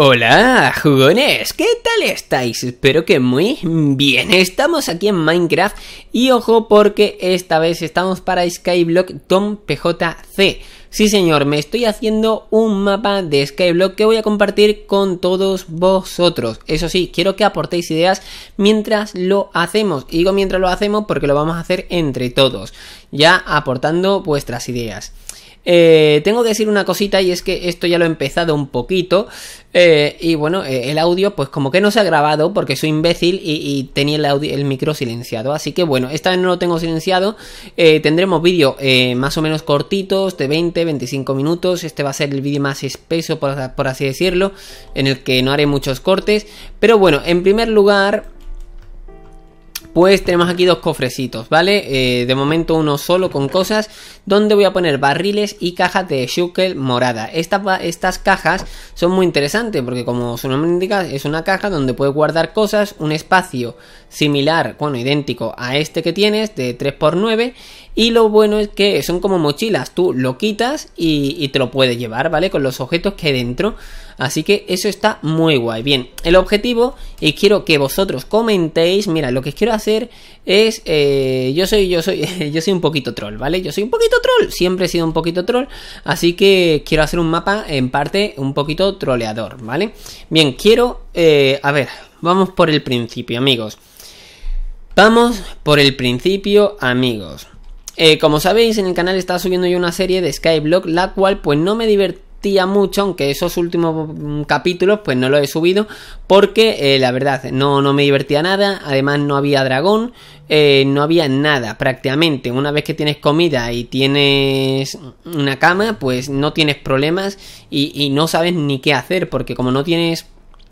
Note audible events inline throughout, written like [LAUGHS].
Hola, jugones, ¿qué tal estáis? Espero que muy bien. Estamos aquí en Minecraft y ojo porque esta vez estamos para Skyblock Tom PJC. Sí señor, me estoy haciendo un mapa de Skyblock que voy a compartir con todos vosotros. Eso sí, quiero que aportéis ideas mientras lo hacemos. Y digo mientras lo hacemos porque lo vamos a hacer entre todos, ya aportando vuestras ideas. Eh, tengo que decir una cosita y es que esto ya lo he empezado un poquito. Eh, y bueno, eh, el audio pues como que no se ha grabado porque soy imbécil y, tenía el, audio, el micro silenciado. Así que bueno, esta vez no lo tengo silenciado. tendremos vídeo más o menos cortitos de 20, 25 minutos. Este va a ser el vídeo más espeso por así decirlo, en el que no haré muchos cortes. Pero bueno, en primer lugar pues tenemos aquí dos cofrecitos, ¿vale? Eh, de momento uno solo con cosas, donde voy a poner barriles y cajas de Shukel morada. estas cajas son muy interesantes porque como su nombre indica, es una caja donde puedes guardar cosas, un espacio similar, bueno, idéntico a este que tienes, de 3x9, y lo bueno es que son como mochilas, tú lo quitas y, y te lo puedes llevar, ¿vale? Con los objetos que hay dentro. Así que eso está muy guay. Bien, el objetivo, y quiero que vosotros comentéis, mira, lo que quiero hacer es, eh, yo soy, yo soy, [LAUGHS] yo soy un poquito troll, ¿vale? Yo soy un poquito troll, siempre he sido un poquito troll, así que quiero hacer un mapa en parte un poquito troleador, ¿vale? Bien, quiero, eh, a ver, vamos por el principio, amigos. Vamos por el principio, amigos. Eh, como sabéis, en el canal estaba subiendo yo una serie de Skyblock, la cual pues no me divertí mucho, aunque esos últimos mm, capítulos pues no los he subido porque eh, la verdad no, no me divertía nada, además no había dragón, eh, no había nada prácticamente, una vez que tienes comida y tienes una cama pues no tienes problemas y, no sabes ni qué hacer porque como no tienes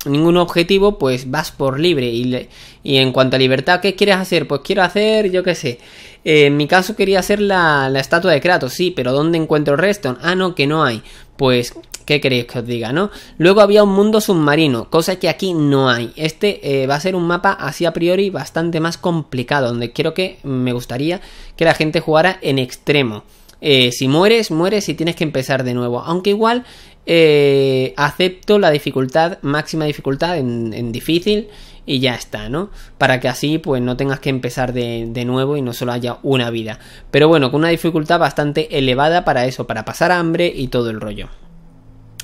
ningún objetivo, pues vas por libre. Y, y, en cuanto a libertad, ¿qué quieres hacer? Pues quiero hacer, yo qué sé. Eh, en mi caso quería hacer la, la, estatua de Kratos, sí, pero ¿dónde encuentro resto Ah, no, que no hay pues ¿qué queréis que os diga, no? Luego había un mundo submarino, cosa que aquí no hay. Este eh, va a ser un mapa así a priori bastante más complicado, donde quiero que mm, me gustaría que la gente jugara en extremo. Eh, si mueres, mueres y tienes que empezar de nuevo. Aunque igual eh, acepto la dificultad, máxima dificultad en difícil y ya está, ¿no? Para que así pues no tengas que empezar de, nuevo y no solo haya una vida. Pero bueno, con una dificultad bastante elevada para eso, para pasar hambre y todo el rollo.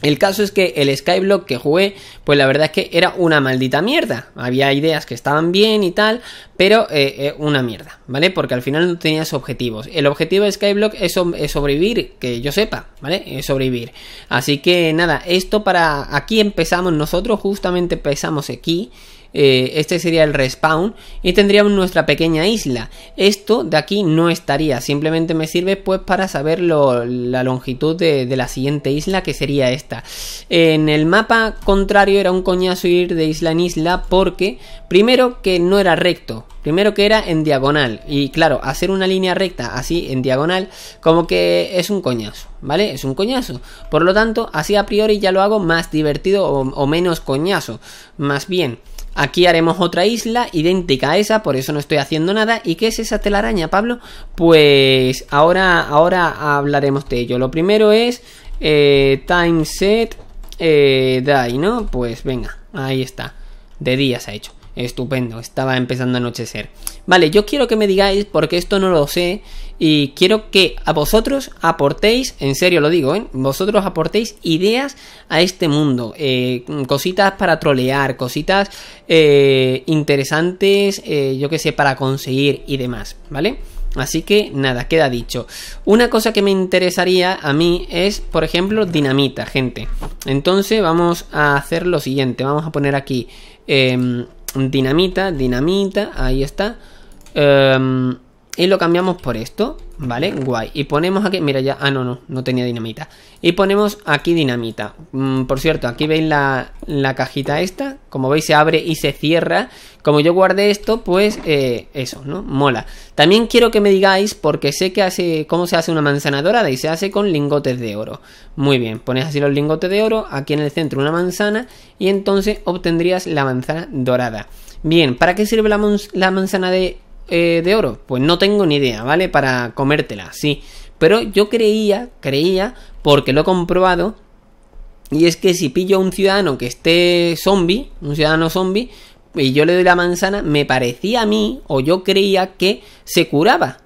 El caso es que el Skyblock que jugué, pues la verdad es que era una maldita mierda. Había ideas que estaban bien y tal, pero eh, eh, una mierda, ¿vale? Porque al final no tenías objetivos. El objetivo de Skyblock es, es sobrevivir, que yo sepa, ¿vale? Es sobrevivir. Así que nada, esto para aquí empezamos, nosotros justamente empezamos aquí eh, este sería el respawn y tendríamos nuestra pequeña isla. Esto de aquí no estaría, simplemente me sirve pues para saber la longitud de, la siguiente isla que sería esta. En el mapa contrario era un coñazo ir de isla en isla porque primero que no era recto, primero que era en diagonal y claro, hacer una línea recta así en diagonal como que es un coñazo, ¿vale? Es un coñazo. Por lo tanto, así a priori ya lo hago más divertido o menos coñazo, más bien. Aquí haremos otra isla idéntica a esa, por eso no estoy haciendo nada. ¿Y qué es esa telaraña, Pablo? Pues ahora, ahora hablaremos de ello. Lo primero es eh, time set eh, ¿no? Pues venga, ahí está. De día se ha hecho. Estupendo, estaba empezando a anochecer. Vale, yo quiero que me digáis, porque esto no lo sé, y quiero que a vosotros aportéis, en serio lo digo, ¿eh? vosotros aportéis ideas a este mundo, eh, cositas para trolear, cositas eh, interesantes, eh, yo que sé, para conseguir y demás, ¿vale? Así que nada, queda dicho. Una cosa que me interesaría a mí es, por ejemplo, dinamita, gente. Entonces vamos a hacer lo siguiente, vamos a poner aquí... Em, dinamita, dinamita, ahí está. Em, y lo cambiamos por esto, ¿vale? Guay. Y ponemos aquí, mira ya, ah, no, no, no tenía dinamita. Y ponemos aquí dinamita. Mm, por cierto, aquí veis la, la, cajita esta, como veis se abre y se cierra. Como yo guardé esto, pues eh, eso, ¿no? Mola. También quiero que me digáis, porque sé que hace, cómo se hace una manzana dorada y se hace con lingotes de oro. Muy bien, pones así los lingotes de oro, aquí en el centro una manzana y entonces obtendrías la manzana dorada. Bien, ¿para qué sirve la, la manzana de eh, de oro? Pues no tengo ni idea, ¿vale? Para comértela, sí. Pero yo creía, creía, porque lo he comprobado, y es que si pillo a un ciudadano que esté zombie, un ciudadano zombie, y yo le doy la manzana, me parecía a mí, o yo creía que se curaba.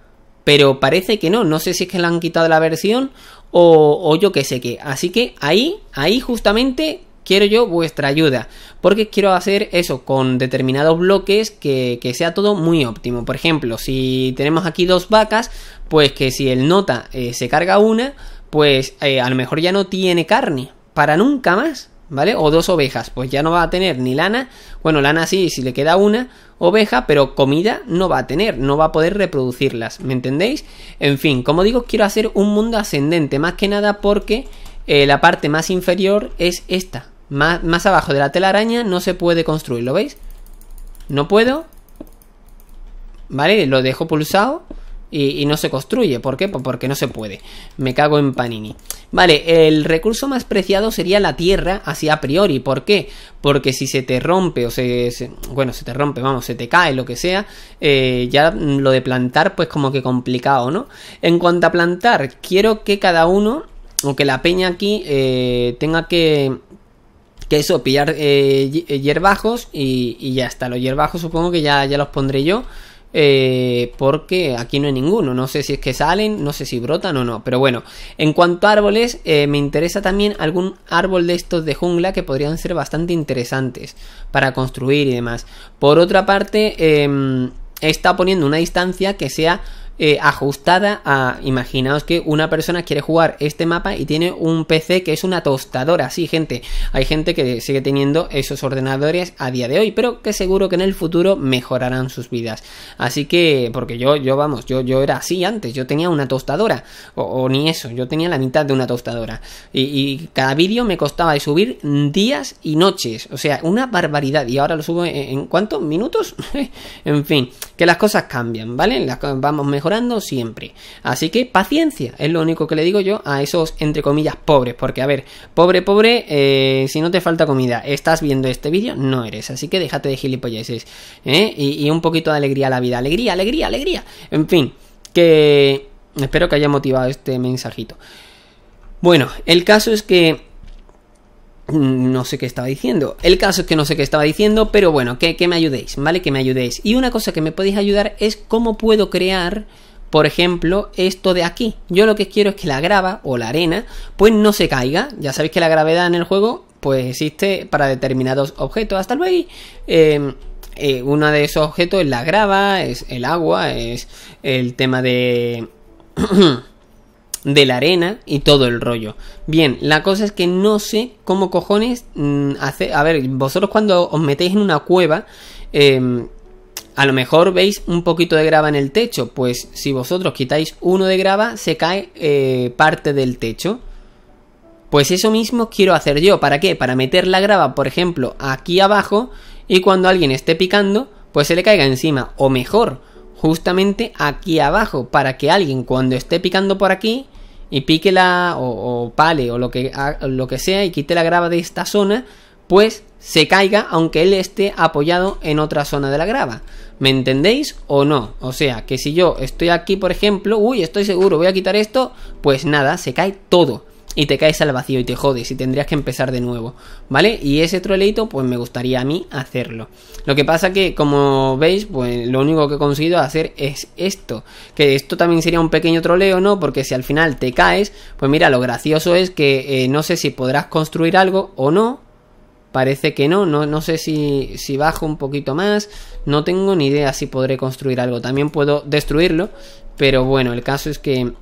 Pero parece que no, no sé si es que le han quitado la versión o, yo que sé qué. Así que ahí, ahí justamente quiero yo vuestra ayuda, porque quiero hacer eso con determinados bloques que, sea todo muy óptimo. Por ejemplo, si tenemos aquí dos vacas, pues que si el nota eh, se carga una, pues eh, a lo mejor ya no tiene carne para nunca más. ¿Vale? O dos ovejas, pues ya no va a tener ni lana, bueno, lana sí, si le queda una oveja, pero comida no va a tener, no va a poder reproducirlas, ¿me entendéis? En fin, como digo, quiero hacer un mundo ascendente, más que nada porque eh, la parte más inferior es esta, más, abajo de la telaraña no se puede construir, ¿lo veis? No puedo. ¿Vale? Lo dejo pulsado. Y, no se construye. ¿Por qué? Pues porque no se puede. Me cago en Panini. Vale, el recurso más preciado sería la tierra, así a priori. ¿Por qué? Porque si se te rompe o se... bueno, se te rompe, vamos, se te cae, lo que sea, eh, ya lo de plantar pues como que complicado, ¿no? En cuanto a plantar, quiero que cada uno, o que la peña aquí, eh, tenga que que eso, pillar eh, eh, hierbajos y, y, ya está. Los hierbajos supongo que ya, ya los pondré yo. Eh, porque aquí no hay ninguno. No sé si es que salen, no sé si brotan o no. Pero bueno, en cuanto a árboles, me interesa también algún árbol de estos de jungla que podrían ser bastante interesantes para construir y demás. Por otra parte, em, he estado poniendo una distancia que sea eh, ajustada a, imaginaos que una persona quiere jugar este mapa y tiene un PC que es una tostadora, sí gente, hay gente que sigue teniendo esos ordenadores a día de hoy, pero que seguro que en el futuro mejorarán sus vidas. Así que, porque yo, yo vamos, yo, yo era así antes, yo tenía una tostadora, o, ni eso, yo tenía la mitad de una tostadora, y, cada vídeo me costaba de subir días y noches, o sea, una barbaridad, y ahora lo subo en, cuántos minutos, [LAUGHS] en fin, que las cosas cambian, ¿vale? Las, vamos mejor siempre. Así que paciencia, es lo único que le digo yo a esos, entre comillas, pobres. Porque, a ver, pobre, pobre, eh, si no te falta comida, estás viendo este vídeo, no eres. Así que déjate de gilipolleces. ¿eh? Y, y un poquito de alegría a la vida. Alegría, alegría, alegría. En fin, que espero que haya motivado este mensajito. Bueno, el caso es que no sé qué estaba diciendo. El caso es que no sé qué estaba diciendo, pero bueno, que, que, me ayudéis, ¿vale? Que me ayudéis. Y una cosa que me podéis ayudar es cómo puedo crear, por ejemplo, esto de aquí. Yo lo que quiero es que la grava o la arena, pues no se caiga. Ya sabéis que la gravedad en el juego, pues existe para determinados objetos. Hasta luego. Em, eh, uno de esos objetos es la grava, es el agua, es el tema de... [CLEARS THROAT] de la arena y todo el rollo. Bien, la cosa es que no sé cómo cojones mm, A ver, vosotros cuando os metéis en una cueva... Em, a lo mejor veis un poquito de grava en el techo, pues si vosotros quitáis uno de grava, se cae eh, parte del techo. Pues eso mismo quiero hacer yo. ¿Para qué? Para meter la grava, por ejemplo, aquí abajo y cuando alguien esté picando, pues se le caiga encima. O mejor, justamente aquí abajo, para que alguien cuando esté picando por aquí, y pique la o, pale o lo que, lo que sea y quite la grava de esta zona, pues se caiga aunque él esté apoyado en otra zona de la grava. ¿Me entendéis o no? O sea, que si yo estoy aquí, por ejemplo, uy, estoy seguro, voy a quitar esto, pues nada, se cae todo y te caes al vacío y te jodes y tendrías que empezar de nuevo, ¿vale? Y ese troleito pues me gustaría a mí hacerlo. Lo que pasa que como veis pues lo único que he conseguido hacer es esto, que esto también sería un pequeño troleo, ¿no? Porque si al final te caes, pues mira, lo gracioso es que eh, no sé si podrás construir algo o no, Parece que no, no, no sé si, si, bajo un poquito más, no tengo ni idea si podré construir algo, también puedo destruirlo, pero bueno, el caso es que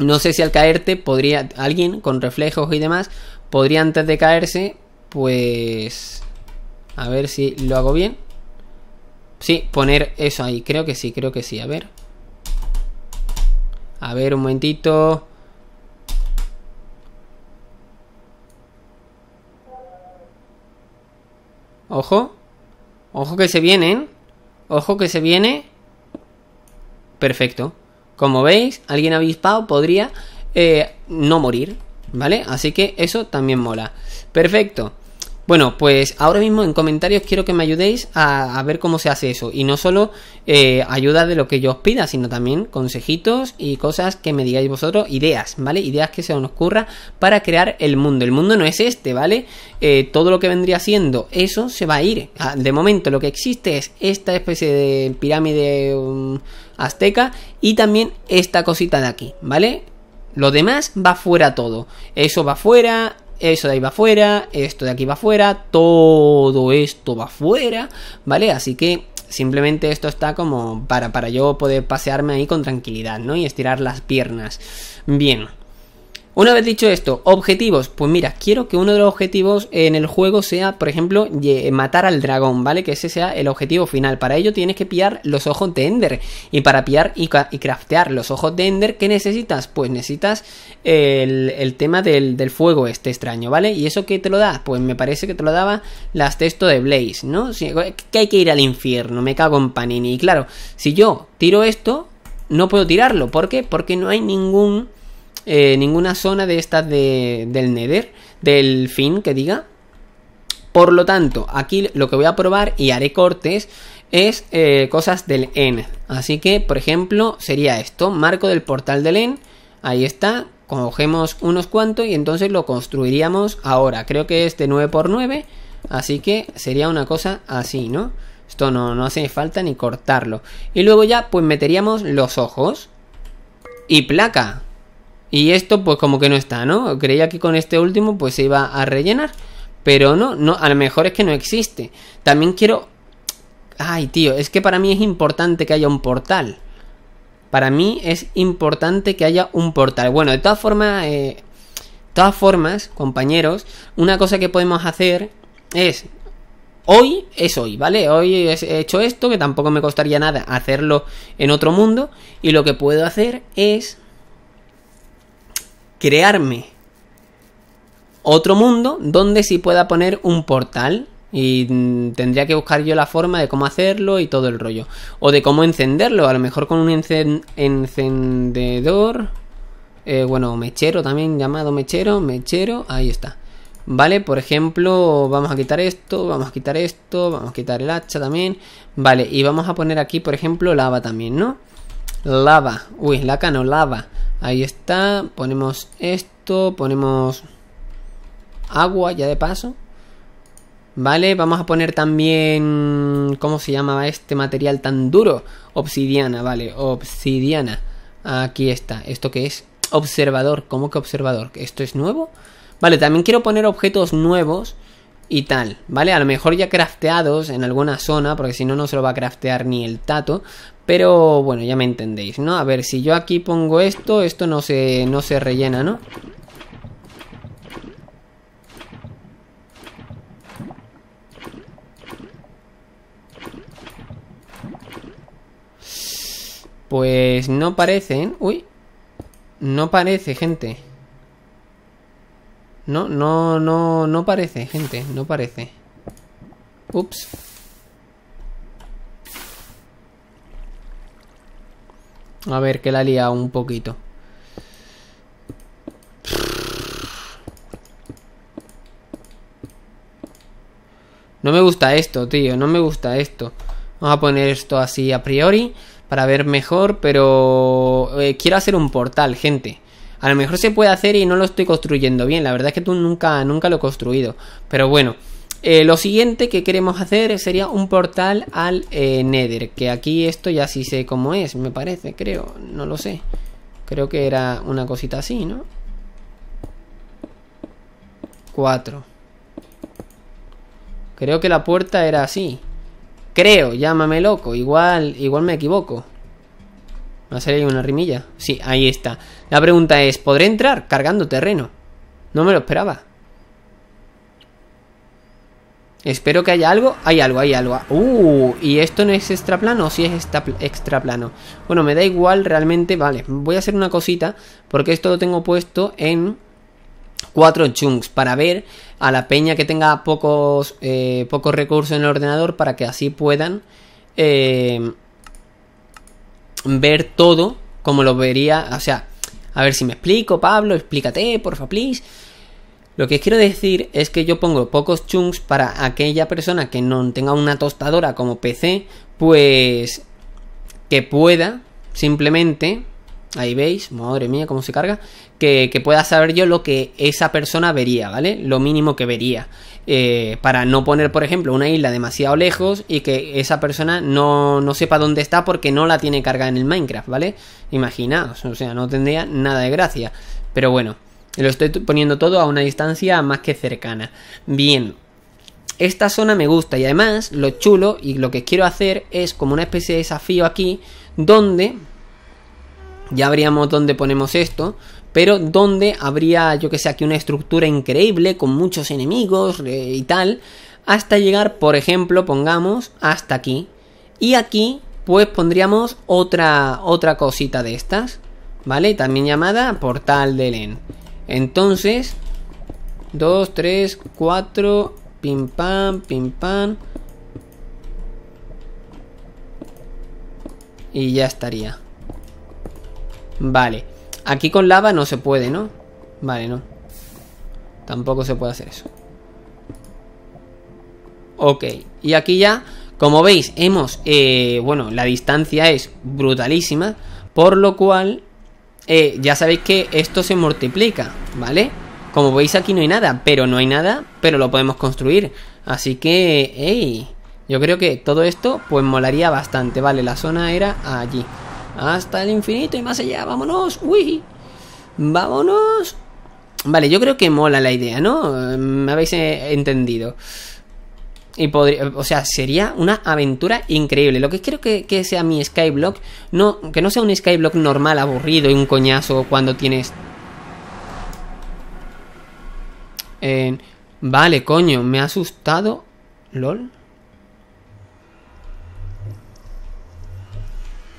no sé si al caerte podría, alguien con reflejos y demás, podría antes de caerse, pues... A ver si lo hago bien. Sí, poner eso ahí. Creo que sí, creo que sí. A ver. A ver, un momentito. Ojo. Ojo que se vienen. Ojo que se viene. Perfecto. Como veis, alguien avispado podría eh, no morir, ¿vale? Así que eso también mola. Perfecto. Bueno, pues ahora mismo en comentarios quiero que me ayudéis a, ver cómo se hace eso. Y no solo eh, ayuda de lo que yo os pida, sino también consejitos y cosas que me digáis vosotros, ideas, ¿vale? Ideas que se os ocurra para crear el mundo. El mundo no es este, ¿vale? Eh, todo lo que vendría siendo eso se va a ir. Ah, de momento lo que existe es esta especie de pirámide um, azteca y también esta cosita de aquí, ¿vale? Lo demás va fuera todo. Eso va fuera, eso de ahí va afuera, esto de aquí va afuera, todo esto va afuera, ¿vale? Así que simplemente esto está como para, para yo poder pasearme ahí con tranquilidad, ¿no? Y estirar las piernas. Bien. Una vez dicho esto, objetivos. Pues mira, quiero que uno de los objetivos en el juego sea, por ejemplo, matar al dragón, ¿vale? Que ese sea el objetivo final. Para ello tienes que pillar los ojos de Ender. Y para pillar y, craftear los ojos de Ender, ¿qué necesitas? Pues necesitas el, tema del, fuego este extraño, ¿vale? ¿Y eso qué te lo da? Pues me parece que te lo daba las texto de Blaze, ¿no? que hay que ir al infierno, me cago en Panini. Y claro, si yo tiro esto, no puedo tirarlo. ¿Por qué? Porque no hay ningún eh, ninguna zona de estas del Nether, del fin que diga. Por lo tanto, aquí lo que voy a probar y haré cortes es eh, cosas del n Así que, por ejemplo, sería esto, marco del portal del EN. Ahí está, cogemos unos cuantos y entonces lo construiríamos ahora. Creo que es de 9x9, así que sería una cosa así, ¿no? Esto no, no hace falta ni cortarlo. Y luego ya, pues meteríamos los ojos y placa. Y esto pues como que no está, ¿no? Creía que con este último pues se iba a rellenar. Pero no, no, a lo mejor es que no existe. También quiero... Ay, tío, es que para mí es importante que haya un portal. Para mí es importante que haya un portal. Bueno, de todas formas... Eh, de todas formas, compañeros, una cosa que podemos hacer es hoy es hoy, ¿vale? Hoy he hecho esto, que tampoco me costaría nada hacerlo en otro mundo. Y lo que puedo hacer es crearme otro mundo donde sí pueda poner un portal y mm, tendría que buscar yo la forma de cómo hacerlo y todo el rollo. O de cómo encenderlo. A lo mejor con un encendedor. Eh, bueno, mechero también llamado mechero. Mechero. Ahí está. Vale, por ejemplo, vamos a quitar esto, vamos a quitar esto, vamos a quitar el hacha también. Vale, y vamos a poner aquí, por ejemplo, lava también, ¿no? Lava. Uy, la cano lava. Ahí está, ponemos esto, ponemos agua ya de paso. Vale, vamos a poner también... ¿Cómo se llamaba este material tan duro? Obsidiana, vale, obsidiana. Aquí está, ¿esto que es? Observador, ¿cómo que observador? ¿Esto es nuevo? Vale, también quiero poner objetos nuevos y tal, ¿vale? A lo mejor ya crafteados en alguna zona, porque si no, no se lo va a craftear ni el tato. Pero bueno, ya me entendéis, ¿no? A ver, si yo aquí pongo esto, esto no se, no se rellena, ¿no? Pues no parece, ¿eh? Uy. No parece, gente. No, no, no, no parece, gente. No parece. Ups. A ver, que la he liado un poquito. No me gusta esto, tío. No me gusta esto. Vamos a poner esto así a priori para ver mejor, pero eh, quiero hacer un portal, gente. A lo mejor se puede hacer y no lo estoy construyendo bien. La verdad es que tú nunca, nunca lo he construido. Pero bueno. Eh, lo siguiente que queremos hacer sería un portal al eh, Nether, que aquí esto ya sí sé cómo es, me parece, creo, no lo sé. Creo que era una cosita así, ¿no? 4. Creo que la puerta era así. Creo, llámame loco, igual, igual me equivoco. ¿Va a salir una rimilla? Sí, ahí está. La pregunta es, ¿podré entrar cargando terreno? No me lo esperaba. Espero que haya algo. Hay algo, hay algo. Uh, y esto no es extraplano o si es extra plano Bueno, me da igual realmente. Vale, voy a hacer una cosita. Porque esto lo tengo puesto en cuatro chunks para ver a la peña que tenga pocos, eh, pocos recursos en el ordenador para que así puedan eh, ver todo como lo vería. O sea, a ver si me explico, Pablo, explícate, porfa, please. Lo que quiero decir es que yo pongo pocos chunks para aquella persona que no tenga una tostadora como PC, pues que pueda simplemente, ahí veis, madre mía, cómo se carga, que, pueda saber yo lo que esa persona vería, ¿vale? Lo mínimo que vería. Eh, para no poner, por ejemplo, una isla demasiado lejos y que esa persona no, no sepa dónde está porque no la tiene cargada en el Minecraft, ¿vale? Imaginaos, o sea, no tendría nada de gracia. Pero bueno. Lo estoy poniendo todo a una distancia más que cercana. Bien, esta zona me gusta y además lo chulo y lo que quiero hacer es como una especie de desafío aquí donde ya veríamos donde ponemos esto, pero donde habría, yo que sé, aquí una estructura increíble con muchos enemigos eh, y tal, hasta llegar, por ejemplo, pongamos hasta aquí. Y aquí, pues pondríamos otra, otra cosita de estas, ¿vale? También llamada portal de Len. Entonces, 2, 3, 4, pim pam, pim pam. Y ya estaría. Vale. Aquí con lava no se puede, ¿no? Vale, no. Tampoco se puede hacer eso. Ok. Y aquí ya, como veis, hemos... Eh, bueno, la distancia es brutalísima. Por lo cual eh, ya sabéis que esto se multiplica, ¿vale? Como veis aquí no hay nada, pero no hay nada, pero lo podemos construir. Así que, ey yo creo que todo esto pues molaría bastante, ¿vale? La zona era allí. Hasta el infinito y más allá, vámonos, uy. Vámonos. Vale, yo creo que mola la idea, ¿no? Eh, me habéis eh, entendido o sea, sería una aventura increíble. Lo que quiero que, sea mi Skyblock, no, que no sea un Skyblock normal, aburrido y un coñazo cuando tienes... vale, coño, me ha asustado. ¿Lol?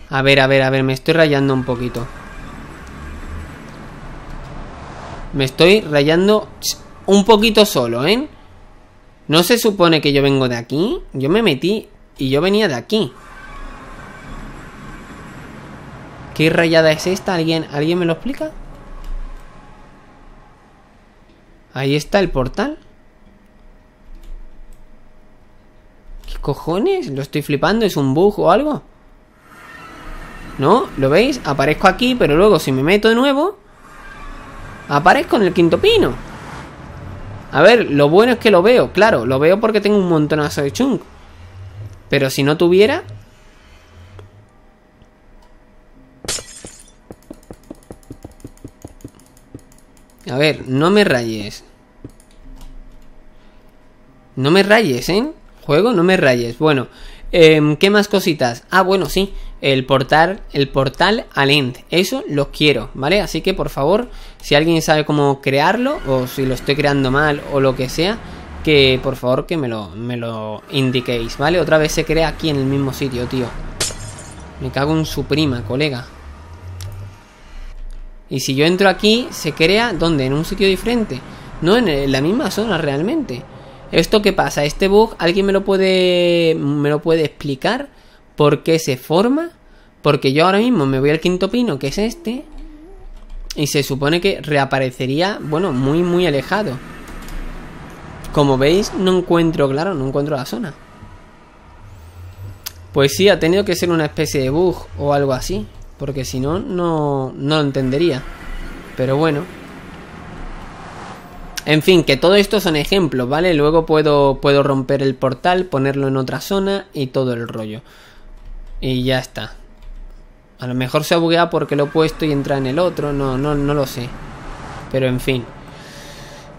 A ver, a ver, a ver, me estoy rayando un poquito. Me estoy rayando un poquito solo, ¿eh? ¿No se supone que yo vengo de aquí? Yo me metí y yo venía de aquí. ¿Qué rayada es esta? ¿Alguien, ¿alguien me lo explica? Ahí está el portal. ¿Qué cojones? ¿Lo estoy flipando? ¿Es un bug o algo? ¿No? ¿Lo veis? Aparezco aquí, pero luego si me meto de nuevo... Aparezco en el quinto pino. A ver, lo bueno es que lo veo, claro, lo veo porque tengo un montonazo de chung Pero si no tuviera... A ver, no me rayes. No me rayes, ¿eh? Juego, no me rayes. Bueno, em, ¿qué más cositas? Ah, bueno, sí el portal, el portal Eso lo quiero, ¿vale? Así que por favor, si alguien sabe cómo crearlo, o si lo estoy creando mal, o lo que sea, que por favor que me lo, me lo indiquéis, ¿vale? Otra vez se crea aquí en el mismo sitio, tío. Me cago en su prima, colega. Y si yo entro aquí, se crea, ¿dónde? En un sitio diferente. No en, en la misma zona realmente. ¿Esto qué pasa? ¿Este bug alguien me lo puede, me lo puede explicar? ¿Por qué se forma? Porque yo ahora mismo me voy al quinto pino, que es este. Y se supone que reaparecería, bueno, muy, muy alejado. Como veis, no encuentro, claro, no encuentro la zona. Pues sí, ha tenido que ser una especie de bug o algo así. Porque si no, no, lo entendería. Pero bueno. En fin, que todo esto son ejemplos, ¿vale? Luego puedo, puedo romper el portal, ponerlo en otra zona y todo el rollo. Y ya está. A lo mejor se ha bugueado porque lo he puesto y entra en el otro. No, no, no lo sé. Pero en fin.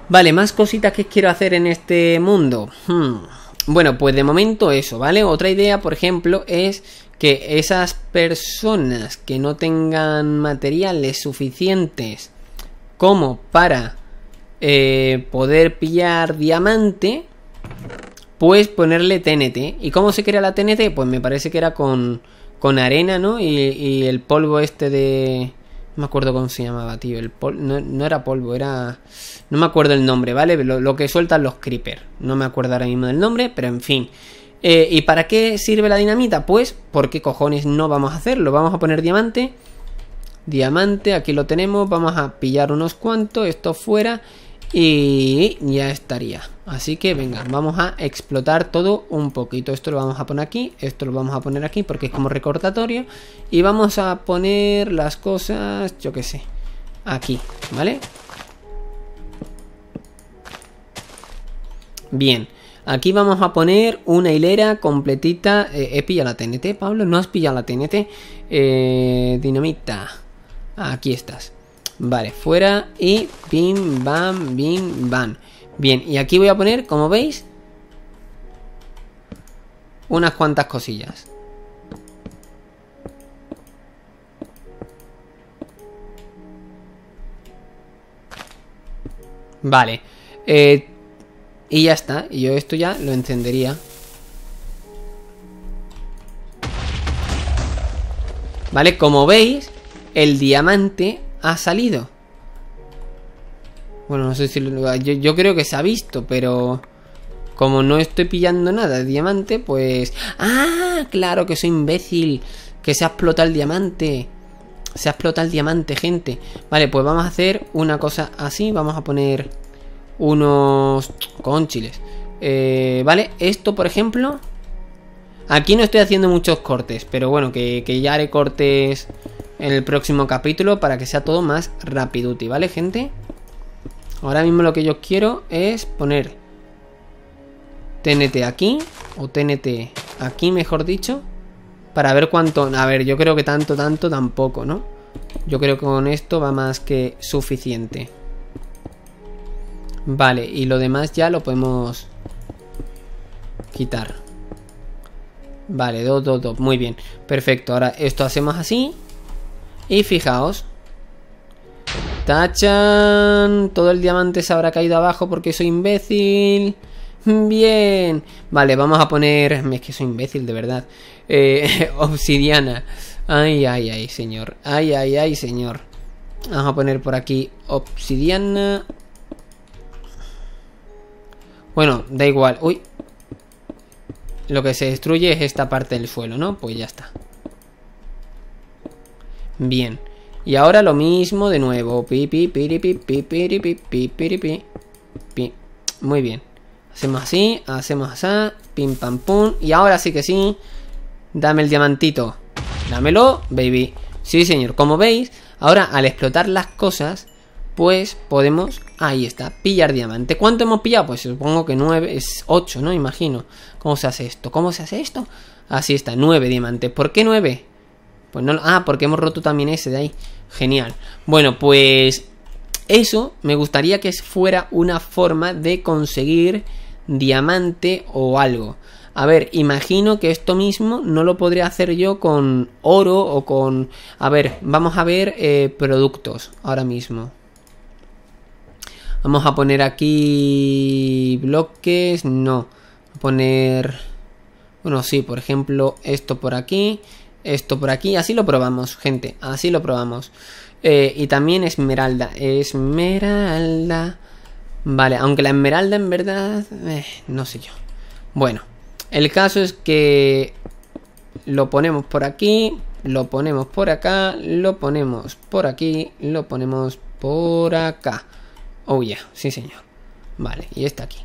Vale, más cositas que quiero hacer en este mundo. Hmm. Bueno, pues de momento eso, ¿vale? Otra idea, por ejemplo, es que esas personas que no tengan materiales suficientes como para eh, poder pillar diamante, pues ponerle TNT. ¿Y cómo se crea la TNT? Pues me parece que era con, con arena, ¿no? Y, el polvo este de... No me acuerdo cómo se llamaba, tío. El pol no, era polvo, era... No me acuerdo el nombre, ¿vale? Lo, que sueltan los creeper. No me acuerdo ahora mismo del nombre, pero en fin. Eh, ¿Y para qué sirve la dinamita? Pues, ¿por qué cojones no vamos a hacerlo? Vamos a poner diamante. Diamante, aquí lo tenemos. Vamos a pillar unos cuantos. Esto fuera. Y ya estaría. Así que venga, vamos a explotar todo un poquito. Esto lo vamos a poner aquí, esto lo vamos a poner aquí porque es como recordatorio. Y vamos a poner las cosas, yo qué sé, aquí, ¿vale? Bien. Aquí vamos a poner una hilera completita. Eh, he pillado la TNT, Pablo. No has pillado la TNT. Eh, dinamita. Aquí estás. Vale, fuera y bim, bam, bim, bam. Bien, y aquí voy a poner, como veis, unas cuantas cosillas. Vale. Eh, y ya está. Y yo esto ya lo encendería. Vale, como veis, el diamante ha salido. Bueno, no sé si lo, yo, creo que se ha visto, pero... Como no estoy pillando nada de diamante, pues... ¡Ah! Claro que soy imbécil. Que se ha explotado el diamante. Se ha explotado el diamante, gente. Vale, pues vamos a hacer una cosa así. Vamos a poner unos conchiles. Eh, vale, esto por ejemplo... Aquí no estoy haciendo muchos cortes, pero bueno, que ya haré cortes en el próximo capítulo para que sea todo más rápido, ¿vale, gente? Ahora mismo lo que yo quiero es poner TNT aquí, o TNT aquí, mejor dicho, para ver cuánto... A ver, yo creo que tanto, tanto, tampoco, ¿no? Yo creo que con esto va más que suficiente. Vale, y lo demás ya lo podemos quitar. Vale, dos, dos, dos. Muy bien. Perfecto. Ahora esto hacemos así. Y fijaos. Tachan. Todo el diamante se habrá caído abajo porque soy imbécil. Bien. Vale, vamos a poner... Es que soy imbécil, de verdad. Eh, [LAUGHS] obsidiana. Ay, ay, ay, señor. Ay, ay, ay, señor. Vamos a poner por aquí obsidiana. Bueno, da igual. Uy. Lo que se destruye es esta parte del suelo, ¿no? Pues ya está. Bien. Y ahora lo mismo de nuevo. Pi, pi, piripi, pi, piripi, pi, piripi, pi. Muy bien. Hacemos así, hacemos así, pim pam pum. Y ahora sí que sí. Dame el diamantito. Dámelo, baby. Sí, señor. Como veis, ahora al explotar las cosas, pues podemos... Ahí está, pillar diamante. ¿Cuánto hemos pillado? Pues supongo que nueve es 8, ¿no? Imagino. ¿Cómo se hace esto? ¿Cómo se hace esto? Así está, nueve diamantes. ¿Por qué 9? Pues no, ah, porque hemos roto también ese de ahí. Genial. Bueno, pues eso me gustaría que fuera una forma de conseguir diamante o algo. A ver, imagino que esto mismo no lo podría hacer yo con oro o con... A ver, vamos a ver eh, productos ahora mismo. Vamos a poner aquí bloques, no. poner... Bueno, sí, por ejemplo, esto por aquí esto por aquí. Así lo probamos, gente. Así lo probamos. Eh, y también esmeralda. Esmeralda. Vale, aunque la esmeralda en verdad... Eh, no sé yo. Bueno, el caso es que lo ponemos por aquí, lo ponemos por acá, lo ponemos por aquí, lo ponemos por acá. Oh, ya sí señor. Vale, y está aquí.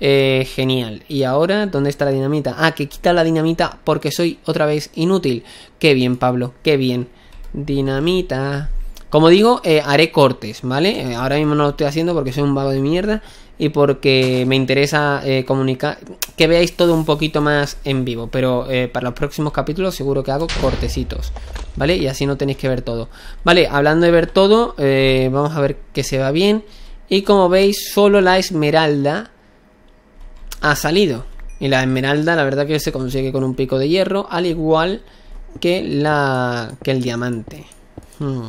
Eh, genial. ¿Y ahora dónde está la dinamita? Ah, que quita la dinamita porque soy otra vez inútil. Qué bien, Pablo, qué bien. Dinamita. Como digo, eh, haré cortes, ¿vale? Eh, ahora mismo no lo estoy haciendo porque soy un vago de mierda y porque me interesa comunicar, que veáis todo un poquito más en vivo. Pero para los próximos capítulos seguro que hago cortecitos, ¿vale? Y así no tenéis que ver todo. Vale, hablando de ver todo, vamos a ver que se va bien. Y como veis, solo la esmeralda ha salido. Y la esmeralda, la verdad que se consigue con un pico de hierro, al igual que, la, que el diamante. Hmm.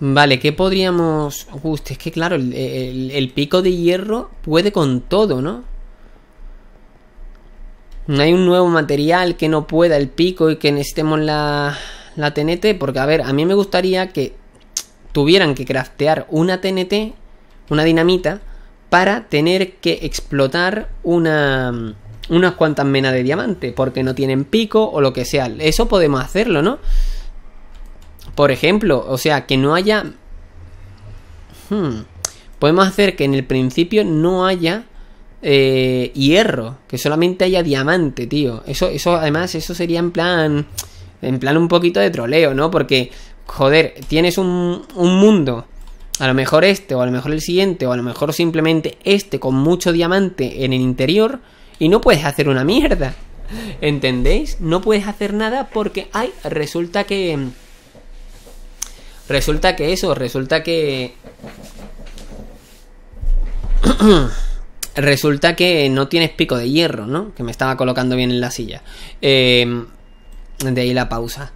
Vale, ¿qué podríamos...? es que claro, el, pico de hierro puede con todo, ¿no? No hay un nuevo material que no pueda el pico y que necesitemos la, la TNT. Porque, a ver, a mí me gustaría que tuvieran que craftear una TNT una dinamita para tener que explotar una unas cuantas menas de diamante porque no tienen pico o lo que sea. Eso podemos hacerlo, ¿no? Por ejemplo, o sea, que no haya... Hmm, podemos hacer que en el principio no haya eh, hierro, que solamente haya diamante, tío. Eso, eso, además, eso sería en plan... En plan un poquito de troleo, ¿no? Porque, joder, tienes un, un mundo a lo mejor este, o a lo mejor el siguiente, o a lo mejor simplemente este con mucho diamante en el interior y no puedes hacer una mierda. ¿Entendéis? No puedes hacer nada porque, ay, resulta que... Resulta que eso, resulta que... [COUGHS] resulta que no tienes pico de hierro, ¿no? Que me estaba colocando bien en la silla. Eh, de ahí la pausa.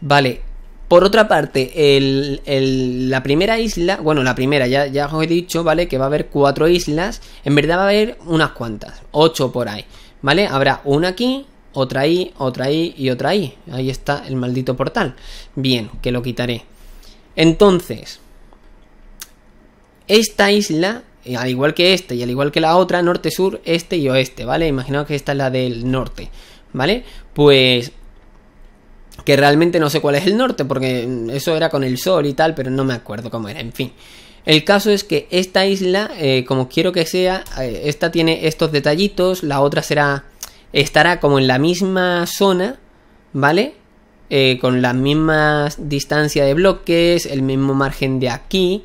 Vale, por otra parte, la primera isla, bueno, la primera, ya, ya os he dicho, ¿vale? Que va a haber cuatro islas. En verdad va a haber unas cuantas, ocho por ahí, ¿vale? Habrá una aquí, otra ahí, otra ahí y otra ahí. Ahí está el maldito portal. Bien, que lo quitaré. Entonces, esta isla, eh, al igual que esta y al igual que la otra, norte, sur, este y oeste, ¿vale? Imaginaos que esta es la del norte, ¿vale? Pues que realmente no sé cuál es el norte, porque eso era con el sol y tal, pero no me acuerdo cómo era, en fin. El caso es que esta isla, eh, como quiero que sea, eh, esta tiene estos detallitos, la otra será, estará como en la misma zona, ¿vale? Eh, con la misma distancia de bloques, el mismo margen de aquí,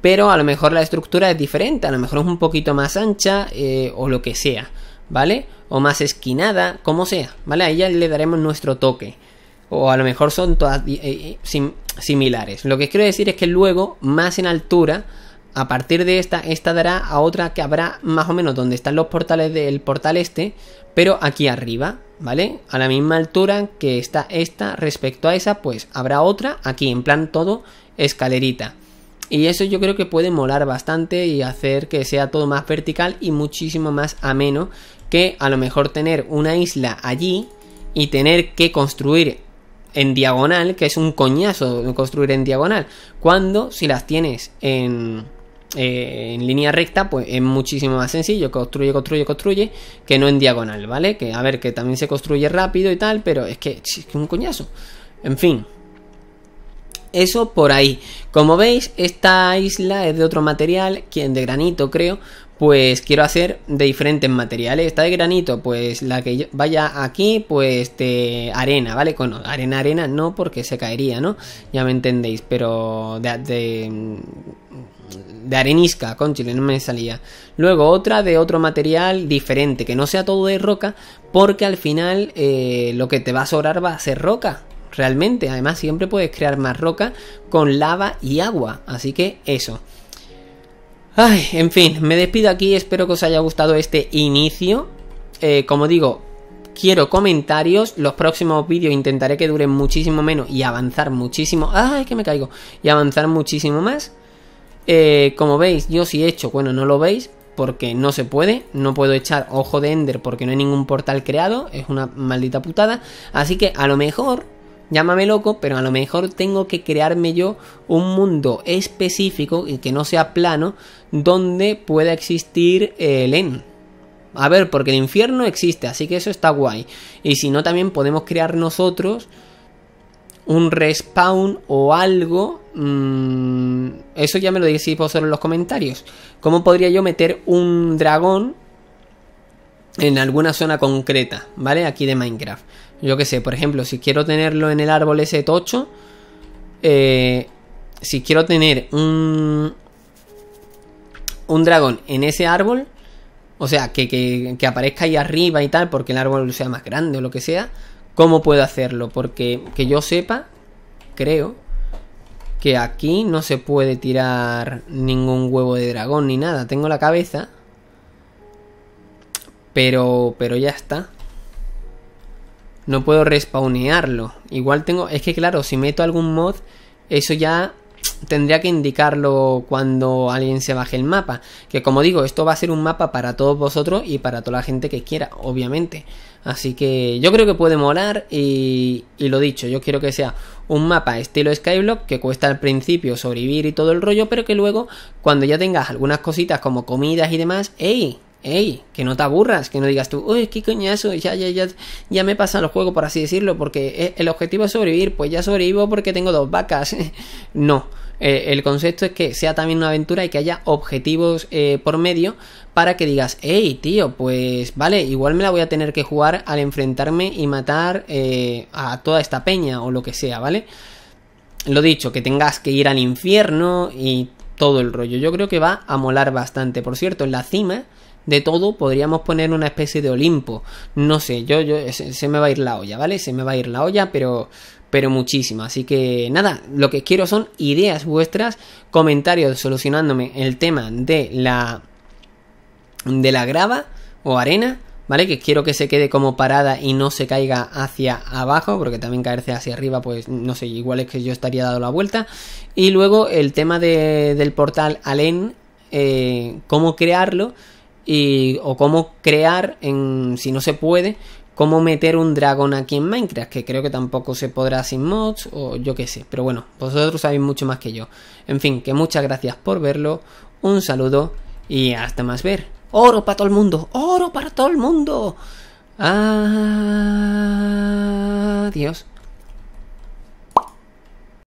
pero a lo mejor la estructura es diferente, a lo mejor es un poquito más ancha o lo que sea, ¿vale? O más esquinada, como sea, ¿vale? Ahí ya le daremos nuestro toque o a lo mejor son todas eh, eh, similares. Lo que quiero decir es que luego, más en altura, a partir de esta, esta dará a otra que habrá más o menos donde están los portales del portal este, pero aquí arriba, ¿vale? A la misma altura que está esta respecto a esa, pues habrá otra aquí, en plan todo escalerita. Y eso yo creo que puede molar bastante y hacer que sea todo más vertical y muchísimo más ameno que a lo mejor tener una isla allí y tener que construir en diagonal, que es un coñazo construir en diagonal. Cuando si las tienes en, eh, en línea recta, pues es muchísimo más sencillo. Construye, construye, construye, que no en diagonal, ¿vale? Que a ver, que también se construye rápido y tal, pero es que es un coñazo. En fin. Eso por ahí. Como veis, esta isla es de otro material, quien de granito creo, pues quiero hacer de diferentes materiales. Esta de granito, pues la que vaya aquí, pues de arena, ¿vale? Con arena, arena no, porque se caería, ¿no? Ya me entendéis, pero de, de arenisca, con chile, no me salía. Luego otra de otro material diferente, que no sea todo de roca, porque al final eh, lo que te va a sobrar va a ser roca. Realmente, además siempre puedes crear más roca con lava y agua. Así que eso. Ay, en fin, me despido aquí, espero que os haya gustado este inicio. Eh, como digo, quiero comentarios. Los próximos vídeos intentaré que duren muchísimo menos y avanzar muchísimo. ¡Ay, que me caigo! Y avanzar muchísimo más. Eh, como veis, yo sí he hecho, bueno, no lo veis porque no se puede. No puedo echar ojo de Ender porque no hay ningún portal creado. Es una maldita putada. Así que a lo mejor Llámame loco, pero a lo mejor tengo que crearme yo un mundo específico y que no sea plano donde pueda existir el eh, en. A ver, porque el infierno existe, así que eso está guay. Y si no, también podemos crear nosotros un respawn o algo. Mm, eso ya me lo decís vosotros en los comentarios. ¿Cómo podría yo meter un dragón en alguna zona concreta? ¿Vale? Aquí de Minecraft. Yo qué sé, por ejemplo, si quiero tenerlo en el árbol ese tocho, eh, si quiero tener un, un dragón en ese árbol, o sea, que, que, que, aparezca ahí arriba y tal, porque el árbol sea más grande o lo que sea, ¿cómo puedo hacerlo? Porque que yo sepa, creo, que aquí no se puede tirar ningún huevo de dragón ni nada. Tengo la cabeza, pero, pero ya está. No puedo respawnearlo. Igual tengo... Es que claro, si meto algún mod, eso ya tendría que indicarlo cuando alguien se baje el mapa. Que como digo, esto va a ser un mapa para todos vosotros y para toda la gente que quiera, obviamente. Así que yo creo que puede molar y, y lo dicho, yo quiero que sea un mapa estilo Skyblock que cuesta al principio sobrevivir y todo el rollo, pero que luego cuando ya tengas algunas cositas como comidas y demás, ¡ey! ¡Ey! Que no te aburras, que no digas tú, uy, qué coñazo, ya, ya, ya, ya me pasan los juego, por así decirlo, porque eh, el objetivo es sobrevivir, pues ya sobrevivo porque tengo dos vacas. [LAUGHS] no. Eh, el concepto es que sea también una aventura y que haya objetivos eh, por medio para que digas, ey tío, pues vale, igual me la voy a tener que jugar al enfrentarme y matar a toda esta peña o lo que sea, ¿vale? Lo dicho, que tengas que ir al infierno y todo el rollo. Yo creo que va a molar bastante. Por cierto, en la cima de todo podríamos poner una especie de Olimpo. No sé, yo, se, me va a ir la olla, ¿vale? Se me va a ir la olla, pero pero muchísimo. Así que nada, lo que quiero son ideas vuestras, comentarios solucionándome el tema de la de la grava o arena ¿vale? Que quiero que se quede como parada y no se caiga hacia abajo, porque también caerse hacia arriba, pues no sé, igual es que yo estaría dado la vuelta. Y luego el tema de, del portal Alen, eh, cómo crearlo y, o cómo crear, en, si no se puede, cómo meter un dragón aquí en Minecraft, que creo que tampoco se podrá sin mods o yo qué sé, pero bueno, vosotros sabéis mucho más que yo. En fin, que muchas gracias por verlo, un saludo y hasta más ver. Oro para todo el mundo, oro para todo el mundo. Adiós.